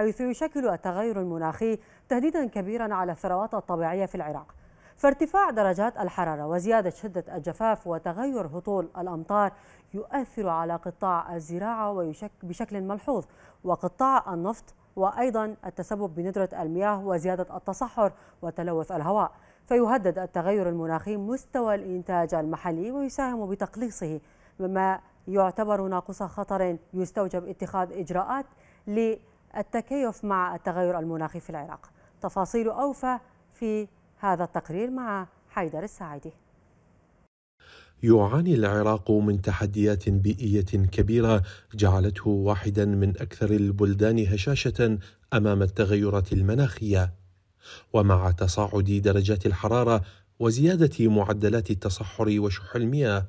حيث يشكل التغير المناخي تهديدا كبيرا على الثروات الطبيعية في العراق فارتفاع درجات الحرارة وزيادة شدة الجفاف وتغير هطول الأمطار يؤثر على قطاع الزراعة ويشك بشكل ملحوظ وقطاع النفط وأيضا التسبب بندرة المياه وزيادة التصحر وتلوث الهواء فيهدد التغير المناخي مستوى الإنتاج المحلي ويساهم بتقليصه مما يعتبر ناقص خطر يستوجب اتخاذ إجراءات ل التكيف مع التغير المناخي في العراق تفاصيل أوفى في هذا التقرير مع حيدر الساعدي يعاني العراق من تحديات بيئيه كبيره جعلته واحدا من اكثر البلدان هشاشه امام التغيرات المناخيه ومع تصاعد درجات الحراره وزياده معدلات التصحر وشح المياه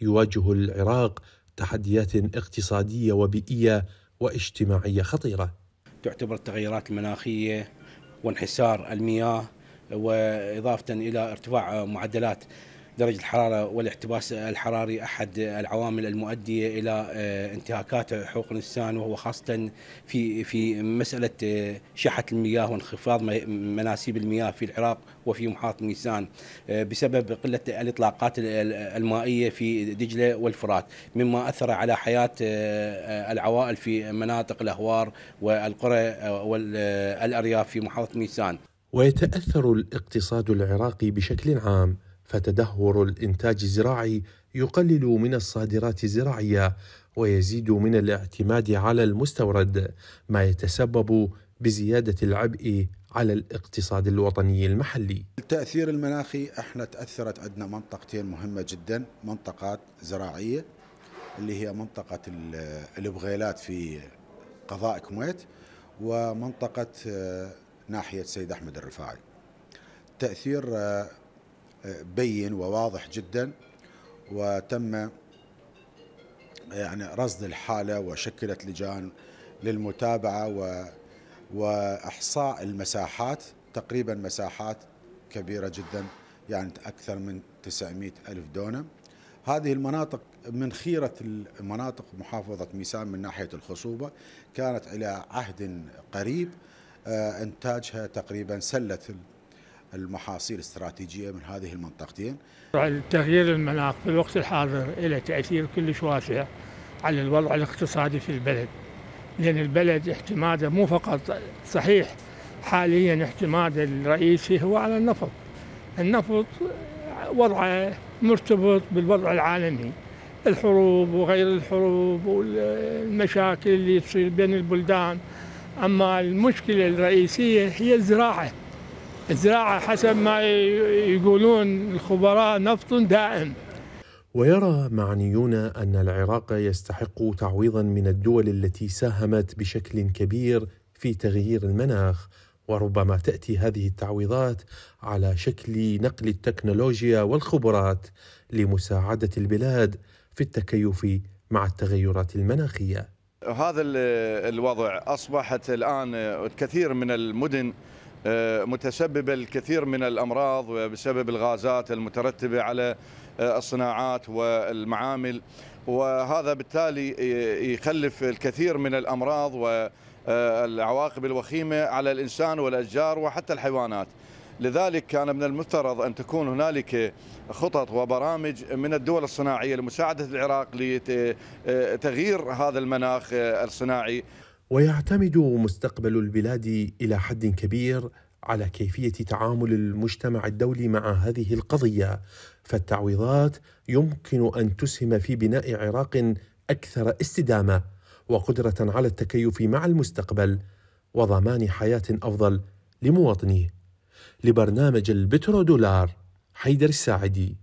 يواجه العراق تحديات اقتصاديه وبيئيه واجتماعيه خطيره تعتبر التغيرات المناخية وانحسار المياه وإضافة إلى ارتفاع معدلات درجة الحرارة والاحتباس الحراري أحد العوامل المؤدية إلى آه، انتهاكات حقوق الإنسان وهو خاصة في في مسألة آه، شحة المياه وانخفاض مناسيب المياه في العراق وفي محافظة ميسان آه، بسبب قلة الإطلاقات المائية في دجلة والفرات مما أثر على حياة العوائل في مناطق الأهوار والقرى والأرياف في محافظة ميسان ويتأثر الاقتصاد العراقي بشكل عام فتدهور الانتاج الزراعي يقلل من الصادرات الزراعيه ويزيد من الاعتماد على المستورد ما يتسبب بزياده العبء على الاقتصاد الوطني المحلي. التاثير المناخي احنا تاثرت عندنا منطقتين مهمه جدا، منطقات زراعيه اللي هي منطقه البغيلات في قضاء كميت ومنطقه آه، ناحيه سيد احمد الرفاعي. تاثير آه، بين وواضح جدا وتم يعني رصد الحالة وشكلت لجان للمتابعة و وإحصاء المساحات تقريبا مساحات كبيرة جدا يعني أكثر من 900 ألف دونم هذه المناطق من خيرة المناطق محافظة ميسان من ناحية الخصوبة كانت إلى عهد قريب آه، إنتاجها تقريبا سلة المحاصيل الاستراتيجية من هذه المنطقتين تغيير المناخ في الوقت الحاضر له تأثير كلش واسع على الوضع الاقتصادي في البلد لأن البلد اعتماده مو فقط صحيح حاليا اعتماده الرئيسي هو على النفط النفط وضعه مرتبط بالوضع العالمي الحروب وغير الحروب والمشاكل اللي تصير بين البلدان أما المشكلة الرئيسية هي الزراعة الزراعة حسب ما يقولون الخبراء نفط دائم ويرى معنيون أن العراق يستحق تعويضا من الدول التي ساهمت بشكل كبير في تغيير المناخ وربما تأتي هذه التعويضات على شكل نقل التكنولوجيا والخبرات لمساعدة البلاد في التكيف مع التغيرات المناخية هذا الوضع أصبحت الآن كثير من المدن آه، متسببة الكثير من الأمراض بسبب الغازات المترتبة على آه، الصناعات والمعامل وهذا بالتالي يخلف الكثير من الأمراض والعواقب آه، الوخيمة على الإنسان والأشجار وحتى الحيوانات لذلك كان من المفترض أن تكون هنالك خطط وبرامج من الدول الصناعية لمساعدة العراق لتغيير هذا المناخ الصناعي ويعتمد مستقبل البلاد الى حد كبير على كيفيه تعامل المجتمع الدولي مع هذه القضيه فالتعويضات يمكن ان تسهم في بناء عراق اكثر استدامه وقدره على التكيف مع المستقبل وضمان حياه افضل لمواطنيه لبرنامج البترودولار حيدر الساعدي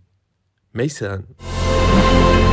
ميسان